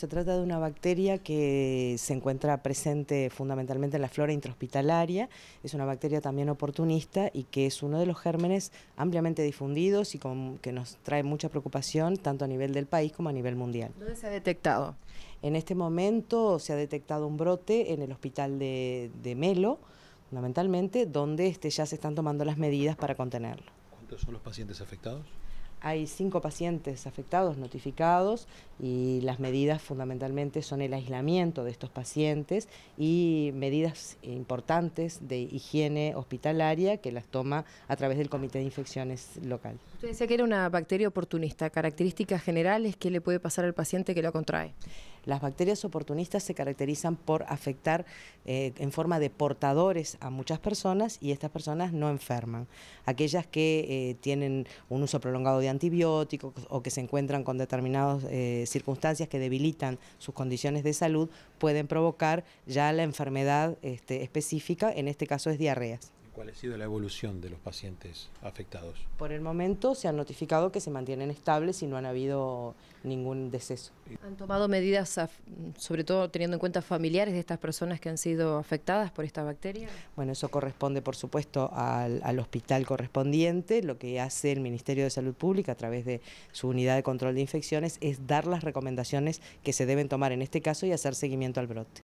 Se trata de una bacteria que se encuentra presente fundamentalmente en la flora intrahospitalaria, es una bacteria también oportunista y que es uno de los gérmenes ampliamente difundidos y que nos trae mucha preocupación tanto a nivel del país como a nivel mundial. ¿Dónde se ha detectado? En este momento se ha detectado un brote en el hospital de, Melo, fundamentalmente, donde este, ya se están tomando las medidas para contenerlo. ¿Cuántos son los pacientes afectados? hay cinco pacientes afectados notificados y las medidas fundamentalmente son el aislamiento de estos pacientes y medidas importantes de higiene hospitalaria que las toma a través del Comité de Infecciones local. Usted decía que era una bacteria oportunista. ¿Características generales que le puede pasar al paciente que lo contrae? Las bacterias oportunistas se caracterizan por afectar eh, en forma de portadores a muchas personas y estas personas no enferman. Aquellas que eh, tienen un uso prolongado de antibióticos o que se encuentran con determinadas eh, circunstancias que debilitan sus condiciones de salud pueden provocar ya la enfermedad este, específica, en este caso es diarreas. ¿Cuál ha sido la evolución de los pacientes afectados? Por el momento se han notificado que se mantienen estables y no han habido ningún deceso. ¿Han tomado medidas, sobre todo teniendo en cuenta familiares de estas personas que han sido afectadas por esta bacteria? Bueno, eso corresponde, por supuesto, al, al hospital correspondiente. Lo que hace el Ministerio de Salud Pública a través de su unidad de control de infecciones es dar las recomendaciones que se deben tomar en este caso y hacer seguimiento al brote.